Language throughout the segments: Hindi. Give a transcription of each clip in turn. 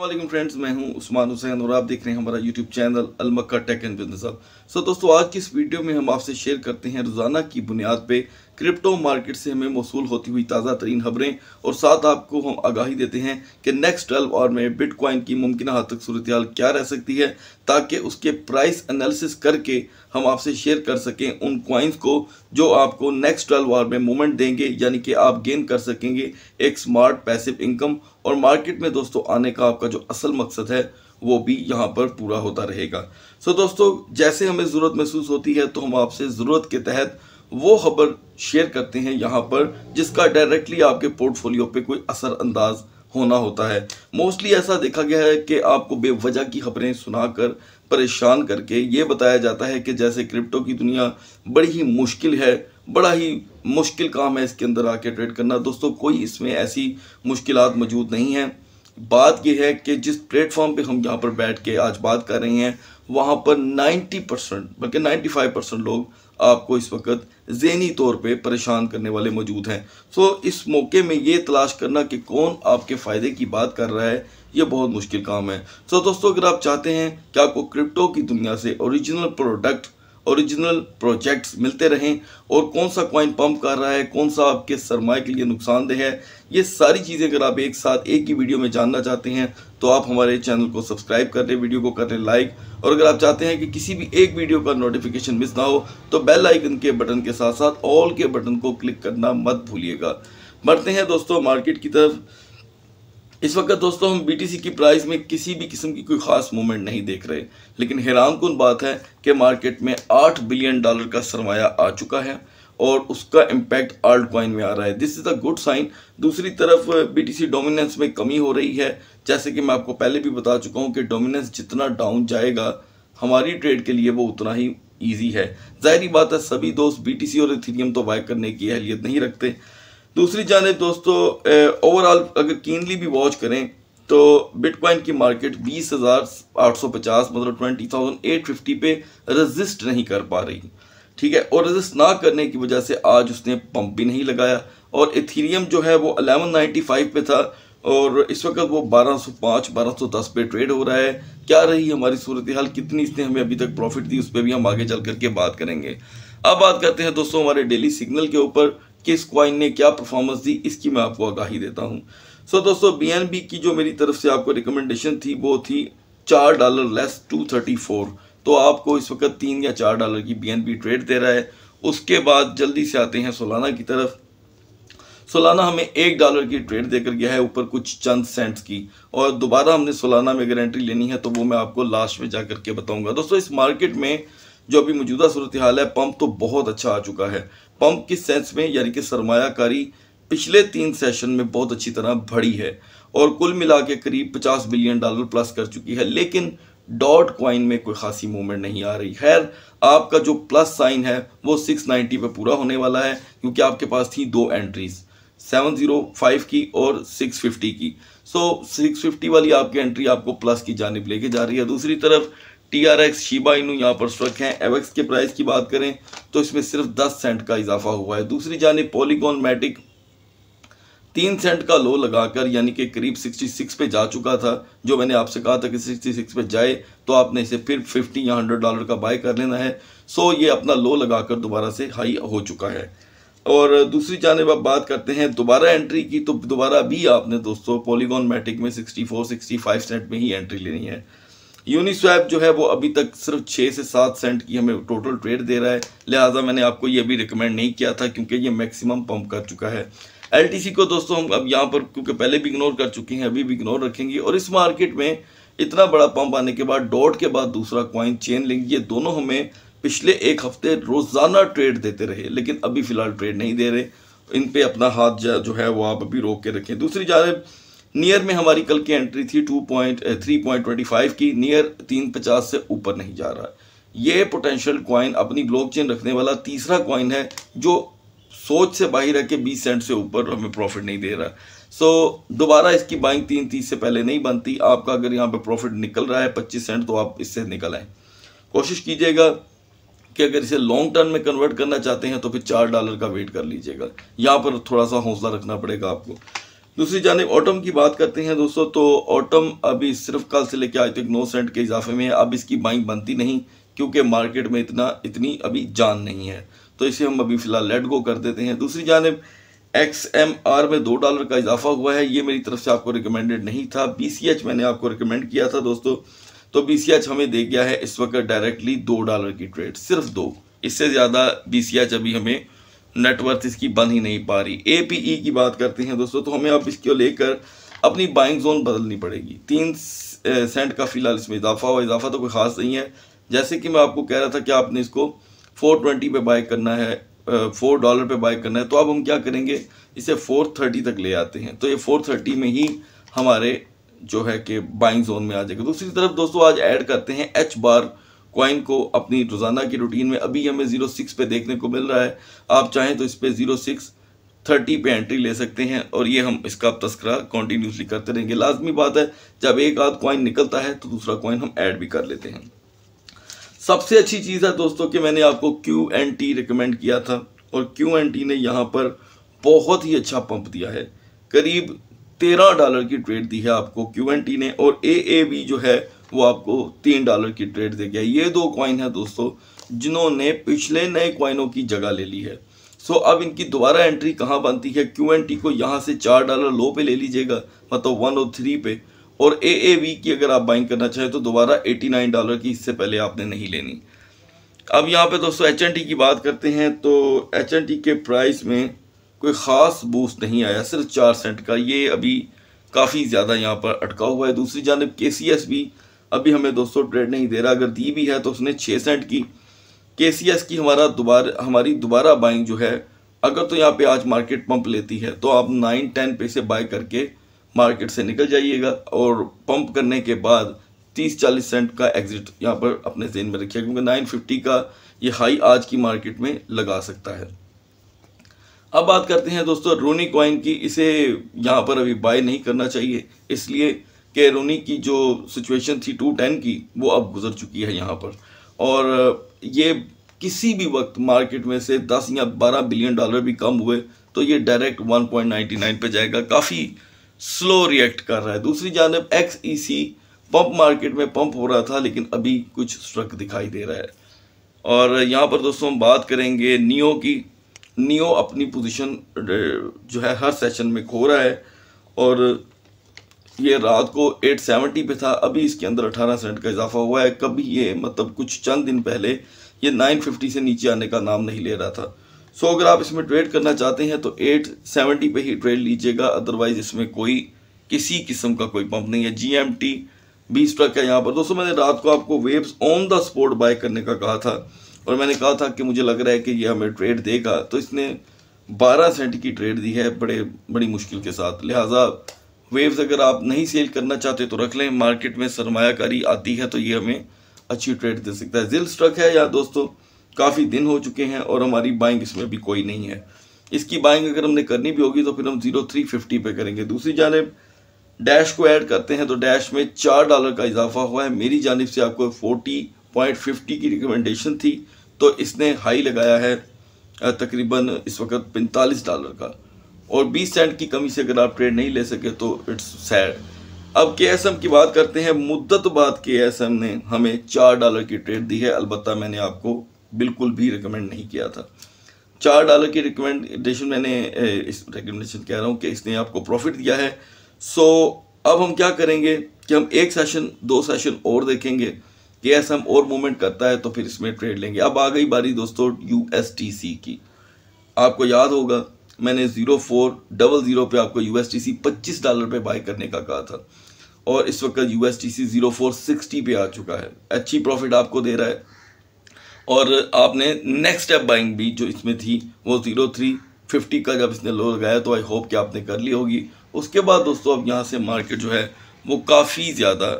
वालेकुम फ्रेंड्स मैं हूं उस्मान हुसैन और आप देख रहे हैं हमारा YouTube channel Almakka tech and business so दोस्तों आज की इस वीडियो में हम आपसे शेयर करते हैं रोज़ाना की बुनियाद पे क्रिप्टो मार्केट से हमें मौसू होती हुई ताज़ा तरीन खबरें और साथ आपको हम आगाही देते हैं कि नेक्स्ट ट्वेल्व आवर में बिटकॉइन की मुमकिन हद तक सूरत क्या रह सकती है ताकि उसके प्राइस एनालिसिस करके हम आपसे शेयर कर सकें उन कॉइन्स को जो आपको नेक्स्ट ट्वेल्व आवर में मूवमेंट देंगे यानी कि आप गेन कर सकेंगे एक स्मार्ट पैसिव इनकम और मार्केट में दोस्तों आने का आपका जो असल मकसद है वो भी यहाँ पर पूरा होता रहेगा सो दोस्तों जैसे हमें ज़रूरत महसूस होती है तो हम आपसे ज़रूरत के तहत वो खबर शेयर करते हैं यहाँ पर जिसका डायरेक्टली आपके पोर्टफोलियो पे कोई असर अंदाज होना होता है मोस्टली ऐसा देखा गया है कि आपको बेवजह की खबरें सुनाकर परेशान करके ये बताया जाता है कि जैसे क्रिप्टो की दुनिया बड़ी ही मुश्किल है बड़ा ही मुश्किल काम है इसके अंदर आके ट्रेड करना दोस्तों कोई इसमें ऐसी मुश्किल मौजूद नहीं है बात यह है कि जिस प्लेटफॉर्म पे हम यहाँ पर बैठ के आज बात कर रहे हैं वहाँ पर 90 परसेंट बल्कि 95 परसेंट लोग आपको इस वक्त जहनी तौर पे परेशान करने वाले मौजूद हैं सो तो इस मौके में ये तलाश करना कि कौन आपके फ़ायदे की बात कर रहा है ये बहुत मुश्किल काम है सो तो दोस्तों अगर आप चाहते हैं कि आपको क्रिप्टो की दुनिया से ओरिजिनल प्रोडक्ट ओरिजिनल प्रोजेक्ट्स मिलते रहें और कौन सा कॉइन पंप कर रहा है कौन सा आपके सरमाए के लिए नुकसानदेह है ये सारी चीज़ें अगर आप एक साथ एक ही वीडियो में जानना चाहते हैं तो आप हमारे चैनल को सब्सक्राइब कर लें वीडियो को कर लें लाइक और अगर आप चाहते हैं कि किसी भी एक वीडियो का नोटिफिकेशन मिस ना हो तो बेल आइकन के बटन के साथ साथ ऑल के बटन को क्लिक करना मत भूलिएगा बढ़ते हैं दोस्तों मार्केट की तरफ इस वक्त दोस्तों हम बीटीसी की प्राइस में किसी भी किस्म की कोई खास मूवमेंट नहीं देख रहे लेकिन हैरान कन बात है कि मार्केट में आठ बिलियन डॉलर का सरमाया आ चुका है और उसका इम्पैक्ट आल्ट कॉइन में आ रहा है this is a good sign दूसरी तरफ बीटीसी डोमिनेंस में कमी हो रही है जैसे कि मैं आपको पहले भी बता चुका हूँ कि डोमिनेंस जितना डाउन जाएगा हमारी ट्रेड के लिए वो उतना ही ईजी है जाहरी बात है सभी दोस्त बी और इथीरियम तो बाय करने की अहलियत नहीं रखते दूसरी जानब दोस्तों ओवरऑल अगर क्लीनली भी वॉच करें तो बिटकॉइन की मार्केट बीस हज़ार आठ सौ पचास मतलब ट्वेंटी थाउजेंड एट फिफ्टी पे रजिस्ट नहीं कर पा रही ठीक है और रजिस्ट ना करने की वजह से आज उसने पंप भी नहीं लगाया और इथेरियम जो है वो अलेवन नाइन्टी फाइव पे था और इस वक्त वो 1205, 1210 पे ट्रेड हो रहा है क्या रही हमारी सूरत हाल कितनी इसने हमें अभी तक प्रॉफिट दी उस पर भी हम आगे चल करके बात करेंगे अब बात करते हैं दोस्तों हमारे डेली सिग्नल के ऊपर इस क्वाइन ने क्या परफॉर्मेंस दी इसकी मैं आपको आगाही देता हूँ सो दोस्तों बी की जो मेरी तरफ से आपको रिकमेंडेशन थी वो थी चार dollar less to thirty four तो आपको इस वक्त तीन या चार डॉलर की बी ट्रेड दे रहा है उसके बाद जल्दी से आते हैं सोलाना की तरफ सोलाना हमें एक डॉलर की ट्रेड देकर गया है ऊपर कुछ चंद सेंट्स की और दोबारा हमने सोलाना में अगर एंट्री लेनी है तो वो मैं आपको लास्ट में जा करके बताऊंगा दोस्तों इस मार्केट में जो अभी मौजूदा सूरत हाल है पंप तो बहुत अच्छा आ चुका है पंप की सेंस में यानी कि सरमायाकारी पिछले तीन सेशन में बहुत अच्छी तरह बढ़ी है और कुल मिला के करीब 50 बिलियन डॉलर प्लस कर चुकी है लेकिन डॉट क्वाइन में कोई खासी मूवमेंट नहीं आ रही खैर आपका जो प्लस साइन है वो 690 पे पूरा होने वाला है क्योंकि आपके पास थी दो एंट्रीज 705 की और 650 की सो so, 650 वाली आपकी एंट्री आपको प्लस की जानब लेके जा रही है दूसरी तरफ टी आर एक्स शीबा इनू यहाँ पर स्ट्रक हैं एवेक्स के प्राइस की बात करें तो इसमें सिर्फ दस सेंट का इजाफा हुआ है दूसरी जानब पॉलीकॉन मैटिक तीन सेंट का लो लगाकर यानी कि करीब 66 पे जा चुका था जो मैंने आपसे कहा था कि 66 पे जाए तो आपने इसे फिर 50 या 100 डॉलर का बाय कर लेना है सो ये अपना लो लगाकर दोबारा से हाई हो चुका है और दूसरी जानब आप बात करते हैं दोबारा एंट्री की तो दोबारा भी आपने दोस्तों पॉलीगॉन मैटिक में सिक्सटी फोर सेंट में ही एंट्री लेनी है यूनिस्वैप जो है वो अभी तक सिर्फ छः से सात सेंट की हमें टोटल ट्रेड दे रहा है लिहाजा मैंने आपको ये भी रिकमेंड नहीं किया था क्योंकि ये मैक्सिमम पंप कर चुका है एल को दोस्तों हम अब यहाँ पर क्योंकि पहले भी इग्नोर कर चुके हैं अभी भी इग्नोर रखेंगे और इस मार्केट में इतना बड़ा पंप आने के बाद डॉट के बाद दूसरा क्वाइन चेन लिंक ये दोनों हमें पिछले एक हफ्ते रोज़ाना ट्रेड देते रहे लेकिन अभी फ़िलहाल ट्रेड नहीं दे रहे इन पर अपना हाथ जो है वो आप अभी रोक के रखें दूसरी जानब नियर में हमारी कल की एंट्री थी two point three point twenty five की नियर तीन पचास से ऊपर नहीं जा रहा ये पोटेंशियल क्वाइन अपनी ब्लॉकचेन रखने वाला तीसरा क्वाइन है जो सोच से बाहर है कि बीस सेंट से ऊपर हमें प्रॉफिट नहीं दे रहा सो so, दोबारा इसकी बाइंग तीन तीस से पहले नहीं बनती आपका अगर यहाँ पर प्रॉफिट निकल रहा है पच्चीस सेंट तो आप इससे निकल आए कोशिश कीजिएगा कि अगर इसे लॉन्ग टर्म में कन्वर्ट करना चाहते हैं तो फिर चार डॉलर का वेट कर लीजिएगा यहाँ पर थोड़ा सा हौसला रखना पड़ेगा आपको दूसरी जानब ऑटम की बात करते हैं दोस्तों तो ऑटम अभी सिर्फ कल से लेकर आज तक नौ सेंट के इजाफे में है अब इसकी बाइंग बनती नहीं क्योंकि मार्केट में इतना इतनी अभी जान नहीं है तो इसे हम अभी फ़िलहाल लेट गो कर देते हैं दूसरी जानब एक्स एम आर में दो डॉलर का इजाफा हुआ है ये मेरी तरफ से आपको रिकमेंडेड नहीं था बी सी एच मैंने आपको रिकमेंड किया था दोस्तों तो बी सी एच हमें दे गया है इस वक्त डायरेक्टली दो डॉलर की ट्रेड सिर्फ दो इससे ज़्यादा बी सी एच अभी हमें नेटवर्थ इसकी बन ही नहीं पा रही ए ई e की बात करते हैं दोस्तों तो हमें अब इसको लेकर अपनी बाइंग जोन बदलनी पड़ेगी तीन सेंट का फिलहाल इसमें इजाफा हुआ इजाफा तो कोई ख़ास नहीं है जैसे कि मैं आपको कह रहा था कि आपने इसको फोर ट्वेंटी पर बाय करना है फोर डॉलर पे बाय करना है तो अब हम क्या करेंगे इसे फोर थर्टी तक ले आते हैं तो ये फोर थर्टी में ही हमारे जो है कि बाइंग जोन में आ जाएगा दूसरी तरफ दोस्तों आज ऐड करते हैं एच बार क्वाइन को अपनी रोज़ाना की रूटीन में अभी हमें ज़ीरो सिक्स पे देखने को मिल रहा है आप चाहें तो इस पर ज़ीरो सिक्स थर्टी पे एंट्री ले सकते हैं और ये हम इसका तस्करा कंटिन्यूसली करते रहेंगे लाजमी बात है जब एक आध क्वाइन निकलता है तो दूसरा कॉइन हम ऐड भी कर लेते हैं सबसे अच्छी चीज़ है दोस्तों कि मैंने आपको क्यू एन टी रिकमेंड किया था और क्यू एन टी ने यहाँ पर बहुत ही अच्छा पंप दिया है करीब तेरह डॉलर की ट्रेड दी है आपको क्यू एन टी ने और ए ए बी जो है वो आपको तीन डॉलर की ट्रेड दे गया ये दो कॉइन है दोस्तों जिन्होंने पिछले नए कॉइनों की जगह ले ली है सो so, अब इनकी दोबारा एंट्री कहाँ बनती है क्यू एन टी को यहाँ से चार डॉलर लो पे ले लीजिएगा मतलब वन और थ्री पे और ए ए वी की अगर आप बाइंग करना चाहें तो दोबारा एटी नाइन डॉलर की इससे पहले आपने नहीं लेनी अब यहाँ पे दोस्तों एच एन टी की बात करते हैं तो एच एन टी के प्राइस में कोई ख़ास बूस्ट नहीं आया सिर्फ चार सेंट का ये अभी काफ़ी ज़्यादा यहाँ पर अटका हुआ है दूसरी जानब के सी एस भी अभी हमें दोस्तों ट्रेड नहीं दे रहा अगर दी भी है तो उसने छः सेंट की के की हमारा दोबारा हमारी दोबारा बाइंग जो है अगर तो यहाँ पे आज मार्केट पंप लेती है तो आप नाइन टेन पे से बाय करके मार्केट से निकल जाइएगा और पंप करने के बाद तीस चालीस सेंट का एग्जिट यहाँ पर अपने जेन में रखिए क्योंकि नाइन फिफ्टी का ये हाई आज की मार्केट में लगा सकता है अब बात करते हैं दोस्तों रोनी कॉइन की इसे यहाँ पर अभी बाय नहीं करना चाहिए इसलिए कि रोनी की जो सिचुएशन थी टू टेन की वो अब गुजर चुकी है यहाँ पर और ये किसी भी वक्त मार्केट में से 10 या 12 बिलियन डॉलर भी कम हुए तो ये डायरेक्ट 1.99 पे जाएगा काफ़ी स्लो रिएक्ट कर रहा है दूसरी जानब X E C pump market में पंप हो रहा था लेकिन अभी कुछ स्ट्रक दिखाई दे रहा है और यहाँ पर दोस्तों हम बात करेंगे नियो की नियो अपनी पोजीशन जो है हर सेशन में खो रहा है और ये रात को 870 पे था अभी इसके अंदर 18 सेंट का इजाफा हुआ है कभी ये मतलब कुछ चंद दिन पहले ये 950 से नीचे आने का नाम नहीं ले रहा था सो अगर आप इसमें ट्रेड करना चाहते हैं तो 870 पे ही ट्रेड लीजिएगा अदरवाइज़ इसमें कोई किसी किस्म का कोई पंप नहीं है जी एम टी बीस ट्रक है यहाँ पर दोस्तों मैंने रात को आपको waves on the spot buy करने का कहा था और मैंने कहा था कि मुझे लग रहा है कि ये हमें ट्रेड देगा तो इसने 12 सेंट की ट्रेड दी है बड़े बड़ी मुश्किल के साथ लिहाजा वेव्स अगर आप नहीं सेल करना चाहते तो रख लें मार्केट में सरमायाकारी आती है तो ये हमें अच्छी ट्रेड दे सकता है जिल स्ट्रक है या दोस्तों काफ़ी दिन हो चुके हैं और हमारी बाइंग इसमें भी कोई नहीं है इसकी बाइंग अगर हमने करनी भी होगी तो फिर हम जीरो थ्री फिफ्टी पे करेंगे दूसरी जानब डैश को ऐड करते हैं तो डैश में चार डॉलर का इजाफा हुआ है मेरी जानब से आपको फोर्टी पॉइंट फिफ्टी की रिकमेंडेशन थी तो इसने हाई लगाया है तकरीबन इस वक्त पैंतालीस डॉलर का और 20 सेंट की कमी से अगर आप ट्रेड नहीं ले सके तो इट्स सैड अब के एस एम की बात करते हैं मुद्दत बाद के एस एम ने हमें चार डॉलर की ट्रेड दी है अलबत् मैंने आपको बिल्कुल भी रिकमेंड नहीं किया था चार डॉलर की रिकमेंडेशन मैंने इस रिकमेंडेशन कह रहा हूँ कि इसने आपको प्रॉफिट दिया है सो अब हम क्या करेंगे कि हम एक सेशन दो सेशन और देखेंगे के एस एम और मूवमेंट करता है तो फिर इसमें ट्रेड लेंगे अब आ गई बारी दोस्तों यू एस टी सी की आपको याद होगा मैंने ज़ीरो फोर डबल ज़ीरो पर आपको यू एस टी सी पच्चीस डॉलर पर बाय करने का कहा था और इस वक्त U S T C zero four sixty पे आ चुका है अच्छी प्रॉफिट आपको दे रहा है और आपने नेक्स्ट स्टेप बाइंग भी जो इसमें थी वो ज़ीरो थ्री फिफ्टी का जब इसने लो लगाया तो आई होप कि आपने कर ली होगी उसके बाद दोस्तों अब यहाँ से मार्केट जो है वो काफ़ी ज़्यादा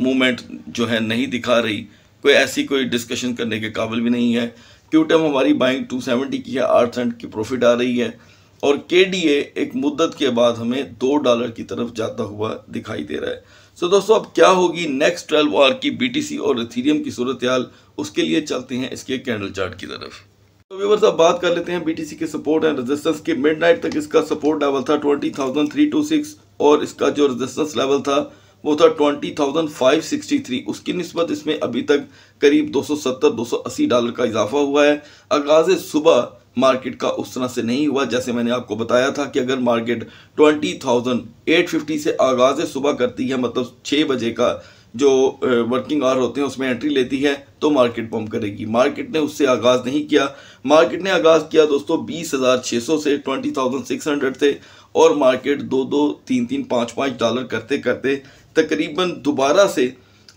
मूवमेंट जो है नहीं दिखा रही कोई ऐसी कोई डिस्कशन करने के काबिल भी नहीं है क्यूटम हमारी बाइंग 270 की है आठ सेंट की प्रॉफिट आ रही है और के एक मुद्दत के बाद हमें दो डॉलर की तरफ जाता हुआ दिखाई दे रहा है सो so दोस्तों अब क्या होगी नेक्स्ट ट्वेल्व आर की बी और इथीरियम की सूरत हाल उसके लिए चलते हैं इसके कैंडल चार्ट की तरफ तो व्यवर्स अब बात कर लेते हैं सी के सपोर्ट एंड रेजिस्टेंस की नाइट तक इसका सपोर्ट लेवल था 20,326 और इसका जो रेजिस्टेंस लेवल था वो था 20,563 उसकी नस्बत इसमें अभी तक करीब 270-280 डॉलर का इजाफा हुआ है आगाज़ सुबह मार्केट का उस तरह से नहीं हुआ जैसे मैंने आपको बताया था कि अगर मार्केट 20,850 से आगाज़ सुबह करती है मतलब 6 बजे का जो वर्किंग आवर होते हैं उसमें एंट्री लेती है तो मार्केट पम्प करेगी मार्केट ने उससे आगाज़ नहीं किया मार्केट ने आगाज़ किया दोस्तों बीस हज़ार छः सौ से ट्वेंटी थाउजेंड सिक्स हंड्रेड से और मार्केट दो दो तीन तीन पाँच पाँच डॉलर करते करते तकरीबन दोबारा से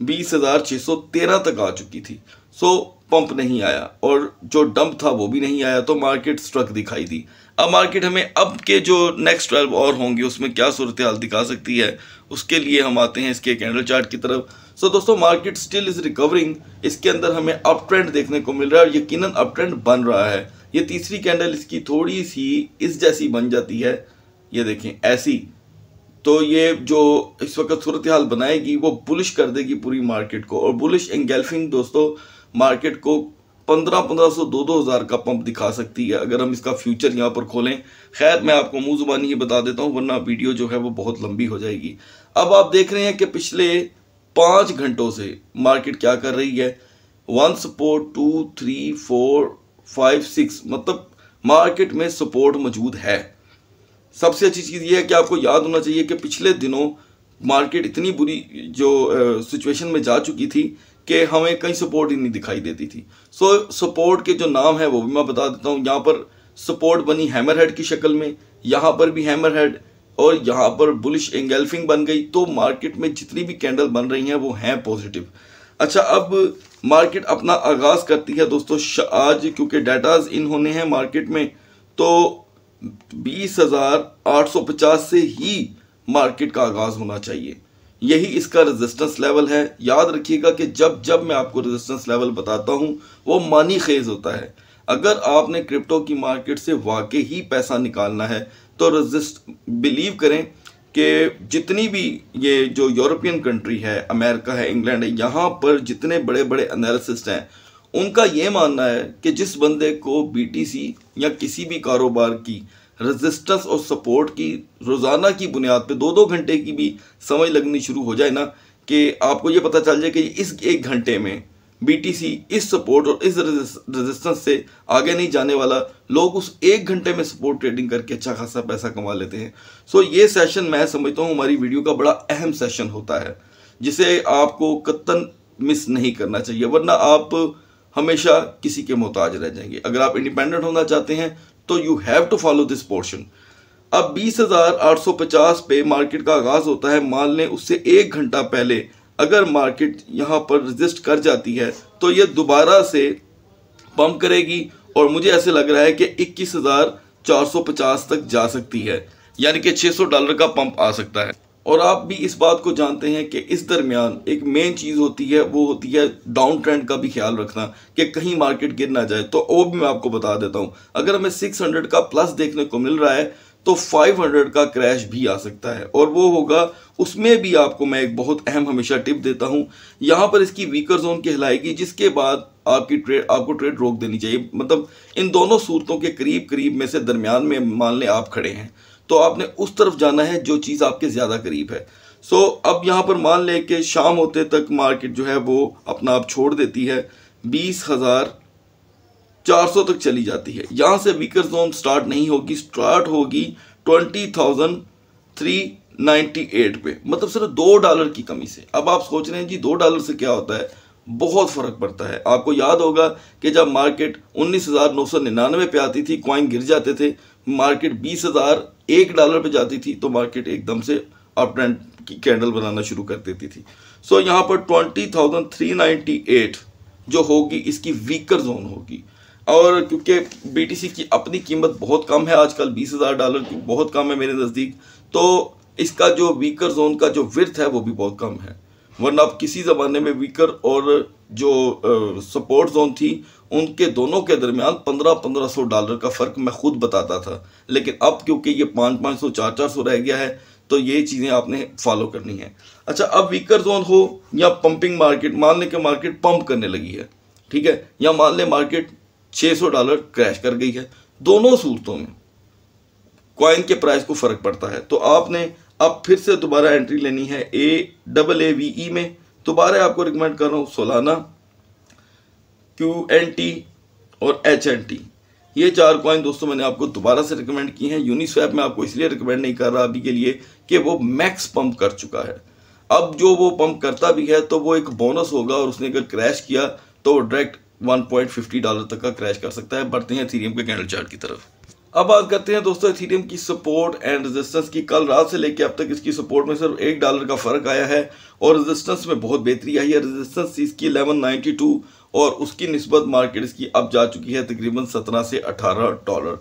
बीस हज़ार छः सौ तेरह तक आ चुकी थी सो पंप नहीं आया और जो डंप था वो भी नहीं आया तो मार्केट स्ट्रक दिखाई दी अब मार्केट हमें अब के जो नेक्स्ट ट्वेल्व और होंगे उसमें क्या सूरत हाल दिखा सकती है उसके लिए हम आते हैं इसके कैंडल चार्ट की तरफ सो so, दोस्तों मार्केट स्टिल इज़ रिकवरिंग इसके अंदर हमें अप ट्रेंड देखने को मिल रहा है और यकीन अप ट्रेंड बन रहा है ये तीसरी कैंडल इसकी थोड़ी सी इस जैसी बन जाती है ये देखें ऐसी तो ये जो इस वक्त सूरत हाल बनाएगी वो बुलिश कर देगी पूरी मार्केट को और बुलिश एंगेल्फिंग दोस्तों मार्केट को पंद्रह पंद्रह सौ दो दो हज़ार का पंप दिखा सकती है अगर हम इसका फ्यूचर यहाँ पर खोलें खैर मैं आपको मुँह ज़ुबानी ये बता देता हूँ वरना वीडियो जो है वो बहुत लंबी हो जाएगी अब आप देख रहे हैं कि पिछले पाँच घंटों से मार्केट क्या कर रही है one support two three four five six मतलब मार्केट में सपोर्ट मौजूद है सबसे अच्छी चीज़ ये है कि आपको याद होना चाहिए कि पिछले दिनों मार्केट इतनी बुरी जो सिचुएशन में जा चुकी थी कि हमें कहीं सपोर्ट ही नहीं दिखाई देती थी सो so, सपोर्ट के जो नाम है वो भी मैं बता देता हूँ यहाँ पर सपोर्ट बनी हैमर हेड की शक्ल में यहाँ पर भी हैमर हेड और यहाँ पर बुलिश एंगेल्फिंग बन गई तो मार्केट में जितनी भी कैंडल बन रही हैं वो हैं पॉजिटिव अच्छा अब मार्केट अपना आगाज़ करती है दोस्तों आज क्योंकि डाटाज इन होने हैं मार्केट में तो बीस हज़ार आठ सौ पचास से ही मार्केट का आगाज़ होना चाहिए यही इसका रेजिस्टेंस लेवल है याद रखिएगा कि जब जब मैं आपको रेजिस्टेंस लेवल बताता हूँ वो मानी खेज होता है अगर आपने क्रिप्टो की मार्केट से वाकई ही पैसा निकालना है तो रजिस्ट बिलीव करें कि जितनी भी ये जो यूरोपियन कंट्री है अमेरिका है इंग्लैंड है यहाँ पर जितने बड़े बड़े एनालिसिस्ट हैं उनका ये मानना है कि जिस बंदे को बीटीसी या किसी भी कारोबार की रजिस्टेंस और सपोर्ट की रोज़ाना की बुनियाद पे दो दो घंटे की भी समझ लगनी शुरू हो जाए ना कि आपको ये पता चल जाए कि इस एक घंटे में बीटीसी इस सपोर्ट और इस रेजिस्टेंस से आगे नहीं जाने वाला लोग उस एक घंटे में सपोर्ट ट्रेडिंग करके अच्छा खासा पैसा कमा लेते हैं सो so, ये सेशन मैं समझता हूँ हमारी वीडियो का बड़ा अहम सेशन होता है जिसे आपको कत्तन मिस नहीं करना चाहिए वरना आप हमेशा किसी के मोहताज रह जाएंगे अगर आप इंडिपेंडेंट होना चाहते हैं तो you have to follow this portion अब 20,850 पे मार्केट का आगाज होता है मान लें उससे एक घंटा पहले अगर मार्केट यहाँ पर रजिस्ट कर जाती है तो ये दोबारा से पंप करेगी और मुझे ऐसे लग रहा है कि 21,450 तक जा सकती है यानी कि 600 डॉलर का पंप आ सकता है और आप भी इस बात को जानते हैं कि इस दरमियान एक मेन चीज़ होती है वो होती है डाउन ट्रेंड का भी ख्याल रखना कि कहीं मार्केट गिर ना जाए तो वो भी मैं आपको बता देता हूँ अगर हमें हंड्रेड का प्लस देखने को मिल रहा है तो 500 का क्रैश भी आ सकता है और वो होगा उसमें भी आपको मैं एक बहुत अहम हमेशा टिप देता हूँ यहाँ पर इसकी वीकर जोन कहलाएगी जिसके बाद आपकी ट्रेड आपको ट्रेड रोक देनी चाहिए मतलब इन दोनों सूरतों के करीब करीब में से दरमियान में मान लें आप खड़े हैं तो आपने उस तरफ जाना है जो चीज़ आपके ज़्यादा करीब है सो so, अब यहाँ पर मान लें कि शाम होते तक मार्केट जो है वो अपना आप छोड़ देती है बीस हज़ार चार सौ तक चली जाती है यहाँ से वीकर जोन स्टार्ट नहीं होगी स्टार्ट होगी twenty thousand three ninety eight पे मतलब सिर्फ दो डॉलर की कमी से अब आप सोच रहे हैं जी दो डॉलर से क्या होता है बहुत फ़र्क पड़ता है आपको याद होगा कि जब मार्केट उन्नीस हज़ार नौ सौ निन्यानवे पे आती थी क्वाइन गिर जाते थे मार्केट बीस हज़ार एक डॉलर पे जाती थी तो मार्केट एकदम से अप ट्रेंड की कैंडल बनाना शुरू कर देती थी सो so, यहाँ पर twenty thousand three ninety eight जो होगी इसकी वीकर जोन होगी और क्योंकि बीटीसी की अपनी कीमत बहुत कम है आजकल बीस हज़ार डॉलर की बहुत कम है मेरे नज़दीक तो इसका जो वीकर जोन का जो विर्थ है वो भी बहुत कम है वरना आप किसी ज़माने में वीकर और जो सपोर्ट जोन थी उनके दोनों के दरमियान पंद्रह पंद्रह सौ डॉलर का फ़र्क मैं खुद बताता था लेकिन अब क्योंकि ये पाँच पाँच सौ चार चार सौ रह गया है तो ये चीज़ें आपने फॉलो करनी है अच्छा अब वीकर जोन हो या पंपिंग मार्केट मान लें कि मार्केट पम्प करने लगी है ठीक है या मान लें मार्केट छः सौ डॉलर क्रैश कर गई है दोनों सूरतों में कॉइन के प्राइस को फ़र्क पड़ता है तो आपने अब फिर से दोबारा एंट्री लेनी है A double A V E में दोबारा आपको रिकमेंड कर रहा हूँ सोलाना क्यू एन टी और एच एन टी ये चार कॉइन दोस्तों मैंने आपको दोबारा से रिकमेंड की हैं यूनिस्वैप में आपको इसलिए रिकमेंड नहीं कर रहा अभी के लिए कि वो मैक्स पंप कर चुका है अब जो वो पंप करता भी है तो वो एक बोनस होगा और उसने अगर क्रैश किया तो डायरेक्ट 1.50 डॉलर तक का क्रैश कर सकता है बढ़ते हैं थीरियम के कैंडल चार्ट की तरफ अब बात करते हैं दोस्तों इथीरियम की सपोर्ट एंड रेजिस्टेंस की कल रात से लेकर अब तक इसकी सपोर्ट में सिर्फ एक डॉलर का फर्क आया है और रेजिस्टेंस में बहुत बेहतरी आई है रेजिस्टेंस इसकी 1192 और उसकी नस्बत मार्केट इसकी अब जा चुकी है तकरीबन 17 से 18 डॉलर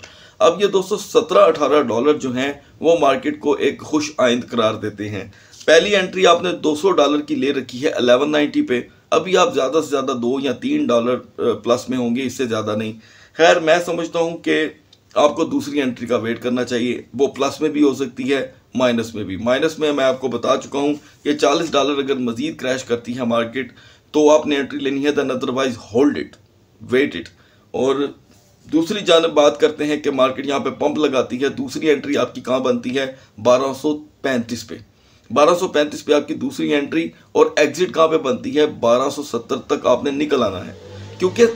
अब ये दोस्तों सत्रह अठारह डॉलर जो हैं वो मार्केट को एक खुश आइंद करार देते हैं पहली एंट्री आपने दो डॉलर की ले रखी है अलेवन पे अभी आप ज़्यादा से ज़्यादा दो या तीन डॉलर प्लस में होंगे इससे ज़्यादा नहीं खैर मैं समझता हूँ कि आपको दूसरी एंट्री का वेट करना चाहिए वो प्लस में भी हो सकती है माइनस में भी माइनस में मैं आपको बता चुका हूँ कि 40 डॉलर अगर मज़ीद क्रैश करती है मार्केट तो आपने एंट्री लेनी है then otherwise hold it wait it और दूसरी जानब बात करते हैं कि मार्केट यहाँ पे पंप लगाती है दूसरी एंट्री आपकी कहाँ बनती है 1235 पे 1235 पे आपकी दूसरी एंट्री और एग्जिट कहाँ पे बनती है 1270 तक आपने निकल आना है क्योंकि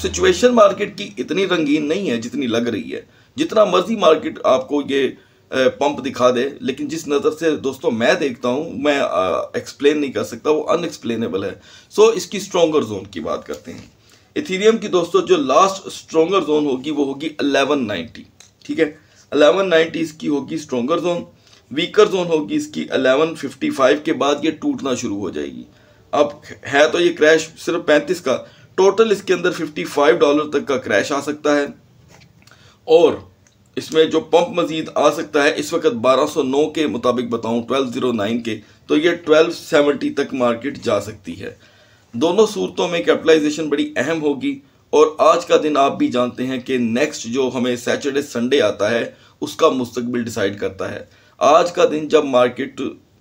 सिचुएशन मार्केट की इतनी रंगीन नहीं है जितनी लग रही है जितना मर्जी मार्केट आपको ये पंप दिखा दे लेकिन जिस नज़र से दोस्तों मैं देखता हूँ मैं एक्सप्लेन नहीं कर सकता वो अनएक्सप्लेनेबल है सो so, इसकी स्ट्रोंगर जोन की बात करते हैं इथीरियम की दोस्तों जो लास्ट स्ट्रोंगर जोन होगी वो होगी 1190 ठीक है 1190 इसकी होगी स्ट्रोंगर जोन वीकर जोन होगी इसकी 1155 के बाद ये टूटना शुरू हो जाएगी अब है तो ये क्रैश सिर्फ 35 का टोटल इसके अंदर 55 डॉलर तक का क्रैश आ सकता है और इसमें जो पंप मजीद आ सकता है इस वक्त 1209 के मुताबिक बताऊं 1209 के तो ये 1270 तक मार्केट जा सकती है दोनों सूरतों में कैपिटलाइजेशन बड़ी अहम होगी और आज का दिन आप भी जानते हैं कि नेक्स्ट जो हमें सैटरडे संडे आता है उसका मुस्तबिल डिसाइड करता है आज का दिन जब मार्केट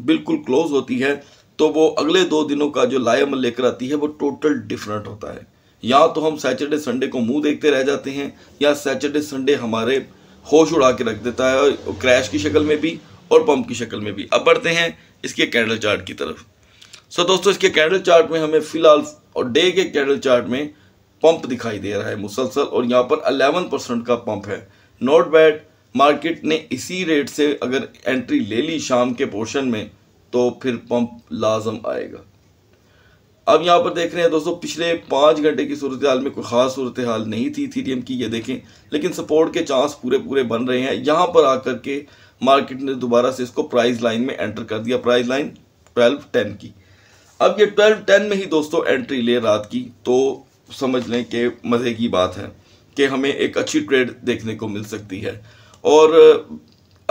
बिल्कुल क्लोज होती है तो वो अगले दो दिनों का जो लायमल लेकर आती है वो टोटल डिफरेंट होता है या तो हम सैटरडे संडे को मुंह देखते रह जाते हैं या सैटरडे संडे हमारे होश उड़ा के रख देता है और क्रैश की शक्ल में भी और पंप की शक्ल में भी अब बढ़ते हैं इसके कैंडल चार्ट की तरफ सो दोस्तों इसके कैंडल चार्ट में हमें फ़िलहाल और डे के कैंडल चार्ट में पंप दिखाई दे रहा है मुसलसल और यहाँ पर अलेवन परसेंट का पंप है नॉट बैड मार्केट ने इसी रेट से अगर एंट्री ले ली शाम के पोर्शन में तो फिर पंप लाजम आएगा अब यहाँ पर देख रहे हैं दोस्तों पिछले पाँच घंटे की सूरत हाल में कोई ख़ास सूरत हाल नहीं थी थीरियम की ये देखें लेकिन सपोर्ट के चांस पूरे पूरे बन रहे हैं यहाँ पर आकर के मार्केट ने दोबारा से इसको प्राइस लाइन में एंटर कर दिया प्राइस लाइन ट्वेल्व टेन की अब ये ट्वेल्व टेन में ही दोस्तों एंट्री ले रात की तो समझ लें कि मज़े की बात है कि हमें एक अच्छी ट्रेड देखने को मिल सकती है और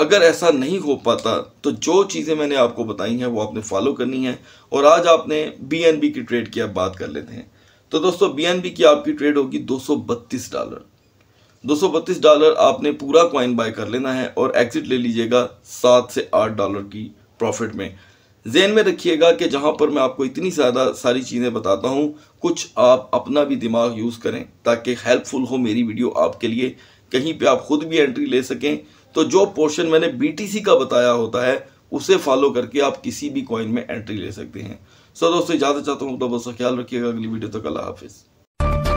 अगर ऐसा नहीं हो पाता तो जो चीज़ें मैंने आपको बताई हैं वो आपने फॉलो करनी है और आज आपने बी की ट्रेड की आप बात कर लेते हैं तो दोस्तों बी की आपकी ट्रेड होगी दो डॉलर 232 डॉलर आपने पूरा क्वाइन बाय कर लेना है और एग्जिट ले लीजिएगा सात से आठ डॉलर की प्रॉफिट में जेन में रखिएगा कि जहाँ पर मैं आपको इतनी ज़्यादा सारी चीज़ें बताता हूँ कुछ आप अपना भी दिमाग यूज़ करें ताकि हेल्पफुल हो मेरी वीडियो आपके लिए कहीं पे आप ख़ुद भी एंट्री ले सकें तो जो पोर्शन मैंने बीटीसी का बताया होता है उसे फॉलो करके आप किसी भी कॉइन में एंट्री ले सकते हैं सो दोस्तों ज्यादा चाहता हूँ तो बस ख्याल रखिएगा अगली वीडियो तक तो अल्लाह हाफिज़